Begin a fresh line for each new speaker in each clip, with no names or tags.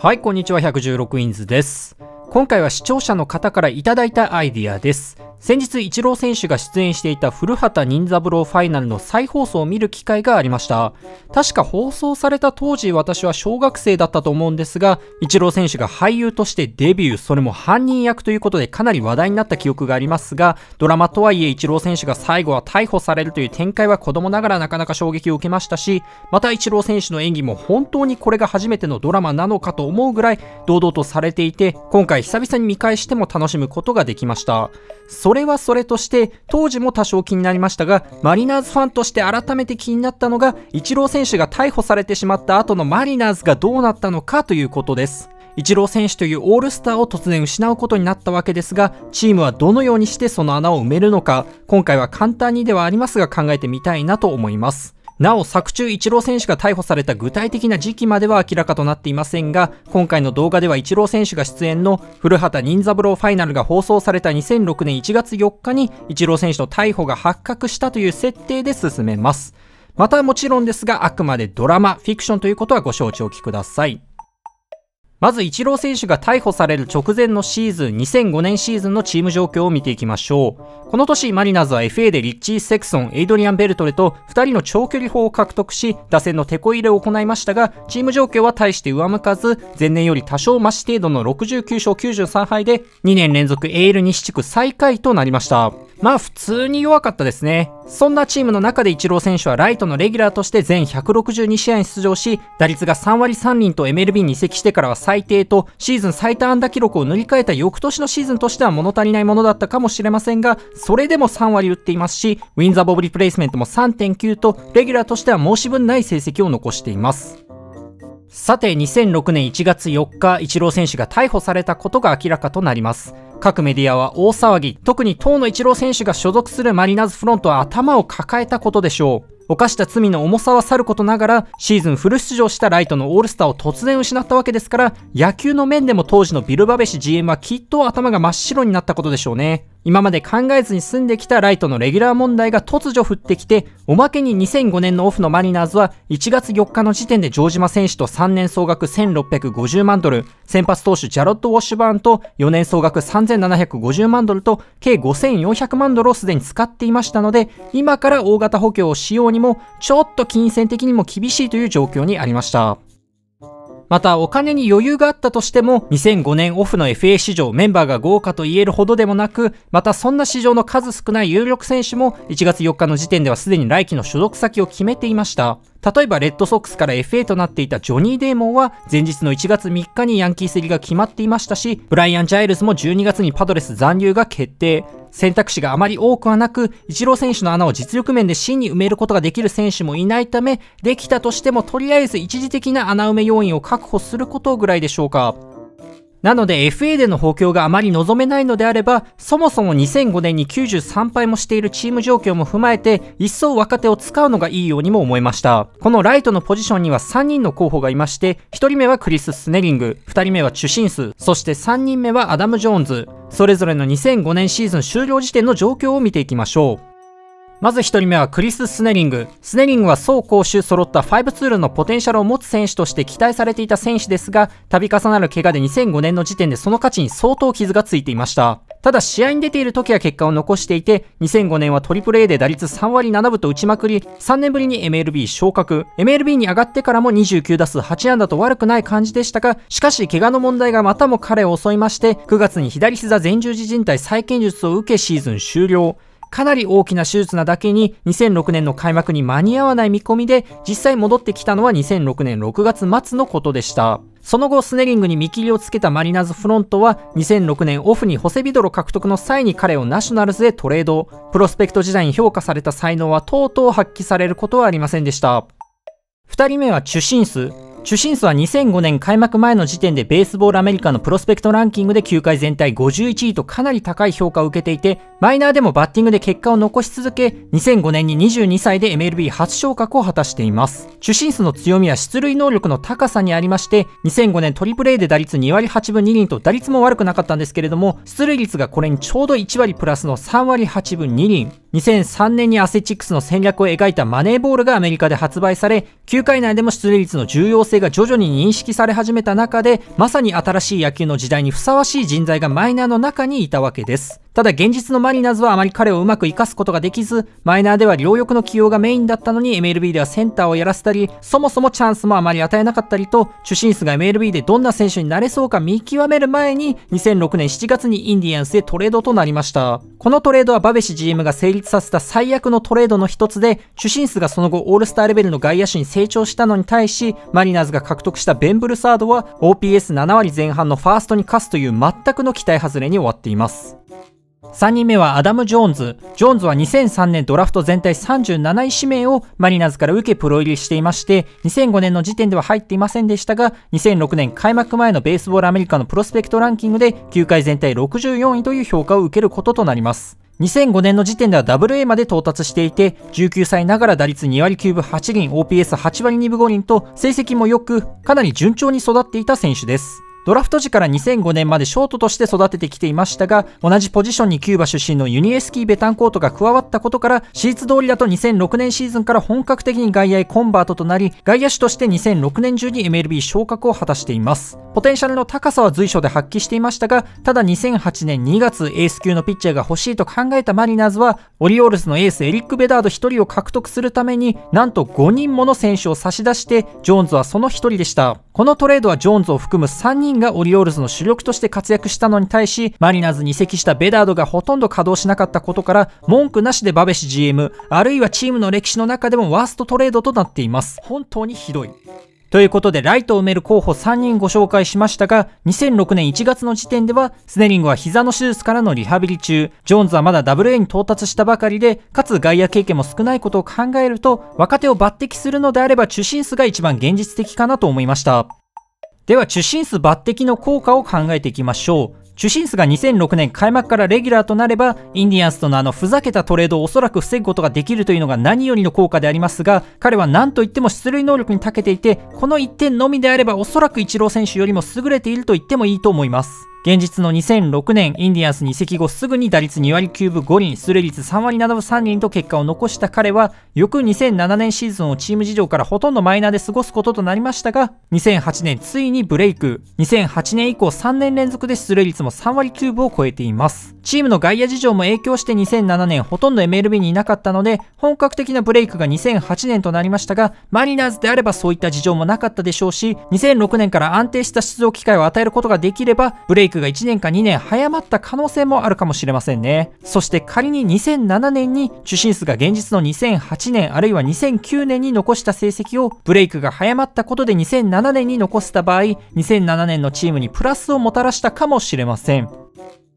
はいこんにちは116インズです今回は視聴者の方からいただいたアイディアです先日イチロー選手が出演していた古畑任三郎ファイナルの再放送を見る機会がありました確か放送された当時私は小学生だったと思うんですがイチロー選手が俳優としてデビューそれも犯人役ということでかなり話題になった記憶がありますがドラマとはいえイチロー選手が最後は逮捕されるという展開は子供ながらなかなか衝撃を受けましたしまたイチロー選手の演技も本当にこれが初めてのドラマなのかと思うぐらい堂々とされていて今回久々に見返しても楽しむことができましたそれはそれとして当時も多少気になりましたがマリナーズファンとして改めて気になったのがイチロー選手が逮捕されてしまった後のマリナーズがどうなったのかということですイチロー選手というオールスターを突然失うことになったわけですがチームはどのようにしてその穴を埋めるのか今回は簡単にではありますが考えてみたいなと思いますなお、作中一郎選手が逮捕された具体的な時期までは明らかとなっていませんが、今回の動画では一郎選手が出演の古畑任三郎ファイナルが放送された2006年1月4日に、一郎選手の逮捕が発覚したという設定で進めます。またもちろんですが、あくまでドラマ、フィクションということはご承知おきください。まずイチロー選手が逮捕される直前のシーズン、2005年シーズンのチーム状況を見ていきましょう。この年、マリナーズは FA でリッチー・セクソン、エイドリアン・ベルトレと2人の長距離砲を獲得し、打線の手こ入れを行いましたが、チーム状況は大して上向かず、前年より多少増し程度の69勝93敗で、2年連続 AL 西地区最下位となりました。まあ普通に弱かったですね。そんなチームの中でイチロー選手はライトのレギュラーとして全162試合に出場し、打率が3割3人と MLB に移籍してからは最低と、シーズン最多安打記録を塗り替えた翌年のシーズンとしては物足りないものだったかもしれませんが、それでも3割打っていますし、ウィンザボブリプレイスメントも3.9と、レギュラーとしては申し分ない成績を残しています。さて2006年1月4日、イチロー選手が逮捕されたことが明らかとなります。各メディアは大騒ぎ、特に当のイチロー選手が所属するマリナーズフロントは頭を抱えたことでしょう。犯した罪の重さはさることながら、シーズンフル出場したライトのオールスターを突然失ったわけですから、野球の面でも当時のビル・バベシ GM はきっと頭が真っ白になったことでしょうね。今まで考えずに済んできたライトのレギュラー問題が突如降ってきて、おまけに2005年のオフのマリナーズは1月4日の時点で城島選手と3年総額1650万ドル、先発投手ジャロット・ウォッシュバーンと4年総額3750万ドルと計5400万ドルをすでに使っていましたので、今から大型補強をしようににも、ちょっと金銭的にも厳しいという状況にありました。またお金に余裕があったとしても2005年オフの FA 市場メンバーが豪華と言えるほどでもなくまたそんな市場の数少ない有力選手も1月4日の時点ではすでに来季の所属先を決めていました例えばレッドソックスから FA となっていたジョニー・デーモンは前日の1月3日にヤンキース入りが決まっていましたし、ブライアン・ジャイルズも12月にパドレス残留が決定。選択肢があまり多くはなく、イチロー選手の穴を実力面で真に埋めることができる選手もいないため、できたとしてもとりあえず一時的な穴埋め要因を確保することぐらいでしょうか。なので FA での補強があまり望めないのであれば、そもそも2005年に93敗もしているチーム状況も踏まえて、一層若手を使うのがいいようにも思いました。このライトのポジションには3人の候補がいまして、1人目はクリス・スネリング、2人目はチュシンス、そして3人目はアダム・ジョーンズ。それぞれの2005年シーズン終了時点の状況を見ていきましょう。まず1人目はクリス・スネリング。スネリングは総攻守揃った5ツールのポテンシャルを持つ選手として期待されていた選手ですが、度重なる怪我で2005年の時点でその価値に相当傷がついていました。ただ試合に出ている時は結果を残していて、2005年はトリプル A で打率3割7分と打ちまくり、3年ぶりに MLB 昇格。MLB に上がってからも29打数8安打と悪くない感じでしたが、しかし怪我の問題がまたも彼を襲いまして、9月に左膝前十字靭帯再建術を受けシーズン終了。かなり大きな手術なだけに2006年の開幕に間に合わない見込みで実際戻ってきたのは2006年6月末のことでした。その後、スネリングに見切りをつけたマリナーズフロントは、2006年オフにホセビドロ獲得の際に彼をナショナルズでトレード。プロスペクト時代に評価された才能はとうとう発揮されることはありませんでした。2人目はチュシンス。主審数は2005年開幕前の時点でベースボールアメリカのプロスペクトランキングで球界全体51位とかなり高い評価を受けていて、マイナーでもバッティングで結果を残し続け、2005年に22歳で MLB 初昇格を果たしています。主審数の強みは出塁能力の高さにありまして、2005年トリプレイで打率2割8分2厘と打率も悪くなかったんですけれども、出塁率がこれにちょうど1割プラスの3割8分2厘。2003年にアセチックスの戦略を描いたマネーボールがアメリカで発売され、球界内でも出塁率の重要性が徐々に認識され始めた中で、まさに新しい野球の時代にふさわしい人材がマイナーの中にいたわけです。ただ現実のマリナーズはあまり彼をうまく生かすことができず、マイナーでは両翼の起用がメインだったのに MLB ではセンターをやらせたり、そもそもチャンスもあまり与えなかったりと、主審室が MLB でどんな選手になれそうか見極める前に、2006年7月にインディアンスでトレードとなりました。このトレードはバベシ GM が成立させた最悪のトレードの一つで、主審室がその後オールスターレベルの外野手に成長したのに対し、マリナーズが獲得したベンブルサードは OPS7 割前半のファーストに勝つという全くの期待外れに終わっています。3人目はアダム・ジョーンズ。ジョーンズは2003年ドラフト全体37位指名をマリナーズから受けプロ入りしていまして、2005年の時点では入っていませんでしたが、2006年開幕前のベースボールアメリカのプロスペクトランキングで球界全体64位という評価を受けることとなります。2005年の時点では WA まで到達していて、19歳ながら打率2割9分8厘、OPS8 割2分5厘と成績も良く、かなり順調に育っていた選手です。ドラフト時から2005年までショートとして育ててきていましたが、同じポジションにキューバ出身のユニエスキー・ベタンコートが加わったことから、シーツ通りだと2006年シーズンから本格的に外野へコンバートとなり、外野手として2006年中に MLB 昇格を果たしています。ポテンシャルの高さは随所で発揮していましたが、ただ2008年2月、エース級のピッチャーが欲しいと考えたマリナーズは、オリオールズのエースエリック・ベダード1人を獲得するために、なんと5人もの選手を差し出して、ジョーンズはその1人でした。このトレードはジョーンズを含む3人がオリオールズの主力として活躍したのに対し、マリナーズに移籍したベダードがほとんど稼働しなかったことから、文句なしでバベシ GM、あるいはチームの歴史の中でもワーストトレードとなっています。本当にひどい。ということで、ライトを埋める候補3人ご紹介しましたが、2006年1月の時点では、スネリングは膝の手術からのリハビリ中、ジョーンズはまだ WA に到達したばかりで、かつ外野経験も少ないことを考えると、若手を抜擢するのであれば中心数が一番現実的かなと思いました。では、中心数抜擢の効果を考えていきましょう。主審数が2006年開幕からレギュラーとなれば、インディアンスとのあのふざけたトレードをおそらく防ぐことができるというのが何よりの効果でありますが、彼は何といっても出塁能力に長けていて、この1点のみであればおそらくイチロー選手よりも優れていると言ってもいいと思います。現実の2006年、インディアンスに移籍後すぐに打率2割9分5厘、出塁率3割7分3厘と結果を残した彼は、翌2007年シーズンをチーム事情からほとんどマイナーで過ごすこととなりましたが、2008年ついにブレイク。2008年以降3年連続で出塁率も3割9分を超えています。チームの外野事情も影響して2007年ほとんど MLB にいなかったので、本格的なブレイクが2008年となりましたが、マリナーズであればそういった事情もなかったでしょうし、2006年から安定した出場機会を与えることができれば、ブレイクイクが1年か2年早まった可能性もあるかもしれませんね。そして仮に2007年に受信数が現実の2008年あるいは2009年に残した成績をブレイクが早まったことで2007年に残せた場合、2007年のチームにプラスをもたらしたかもしれません。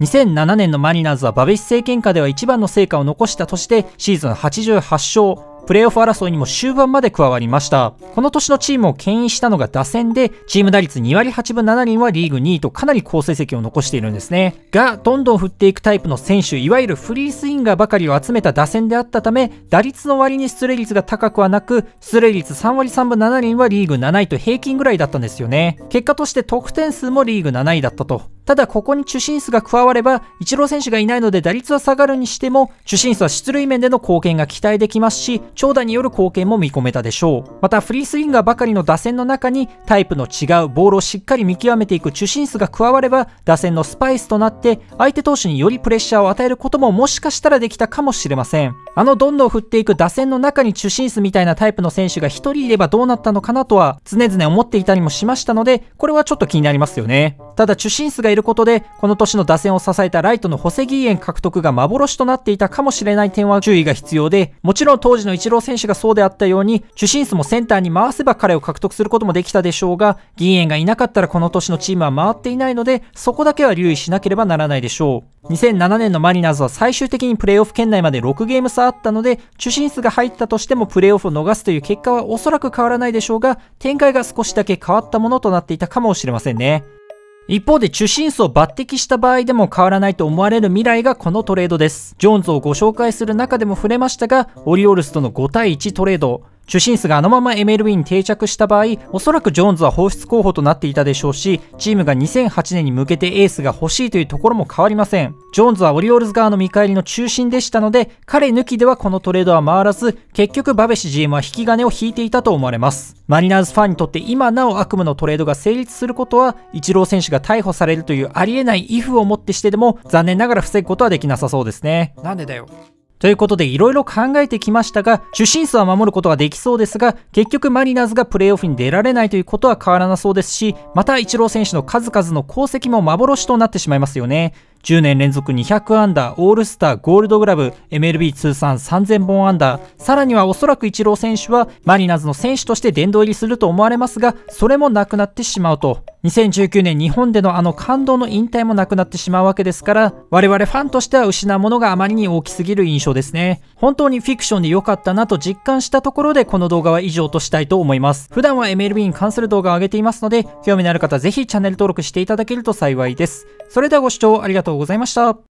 2007年のマリナーズはバベシ政権下では一番の成果を残したとしてシーズン88勝、プレーオフ争いにも終盤まで加わりました。この年のチームを牽引したのが打線で、チーム打率2割8分7厘はリーグ2位とかなり好成績を残しているんですね。が、どんどん振っていくタイプの選手、いわゆるフリースインガーばかりを集めた打線であったため、打率の割に出塁率が高くはなく、出塁率3割3分7厘はリーグ7位と平均ぐらいだったんですよね。結果として得点数もリーグ7位だったと。ただここに中心数が加われば、イチロー選手がいないので打率は下がるにしても、中心数は出塁面での貢献が期待できますし、長打による貢献も見込めたでしょう。またフリースインガーばかりの打線の中に、タイプの違うボールをしっかり見極めていく中心数が加われば、打線のスパイスとなって、相手投手によりプレッシャーを与えることももしかしたらできたかもしれません。あのどんどん振っていく打線の中に中心数みたいなタイプの選手が一人いればどうなったのかなとは常々思っていたりもしましたので、これはちょっと気になりますよね。ただ中心数がいることで、この年の打線を支えたライトのホセギーエン獲得が幻となっていたかもしれない点は注意が必要で、もちろん当時のイチロー選手がそうであったように、中心数もセンターに回せば彼を獲得することもできたでしょうが、ギーエンがいなかったらこの年のチームは回っていないので、そこだけは留意しなければならないでしょう。2007年のマリナーズは最終的にプレーオフ圏内まで6ゲーム差あったので、中心室が入ったとしてもプレーオフを逃すという結果はおそらく変わらないでしょうが、展開が少しだけ変わったものとなっていたかもしれませんね。一方で中心層を抜擢した場合でも変わらないと思われる未来がこのトレードです。ジョーンズをご紹介する中でも触れましたが、オリオールズとの5対1トレード、主審数があのまま MLB に定着した場合、おそらくジョーンズは放出候補となっていたでしょうし、チームが2008年に向けてエースが欲しいというところも変わりません。ジョーンズはオリオールズ側の見返りの中心でしたので、彼抜きではこのトレードは回らず、結局バベシ GM は引き金を引いていたと思われます。マリナーズファンにとって今なお悪夢のトレードが成立することは、イチロー選手が逮捕されるというありえないイフをもってしてでも、残念ながら防ぐことはできなさそうですね。なんでだよ。ということで、いろいろ考えてきましたが、出身数は守ることができそうですが、結局マリナーズがプレーオフに出られないということは変わらなそうですし、またイチロー選手の数々の功績も幻となってしまいますよね。10年連続200アンダー、オールスター、ゴールドグラブ、MLB 通算3000本アンダー、さらにはおそらくイチロー選手はマリナーズの選手として殿堂入りすると思われますが、それもなくなってしまうと。2019年日本でのあの感動の引退もなくなってしまうわけですから、我々ファンとしては失うものがあまりに大きすぎる印象ですね。本当にフィクションで良かったなと実感したところでこの動画は以上としたいと思います。普段は MLB に関する動画を上げていますので、興味のある方ぜひチャンネル登録していただけると幸いです。それではご視聴ありがとうございました。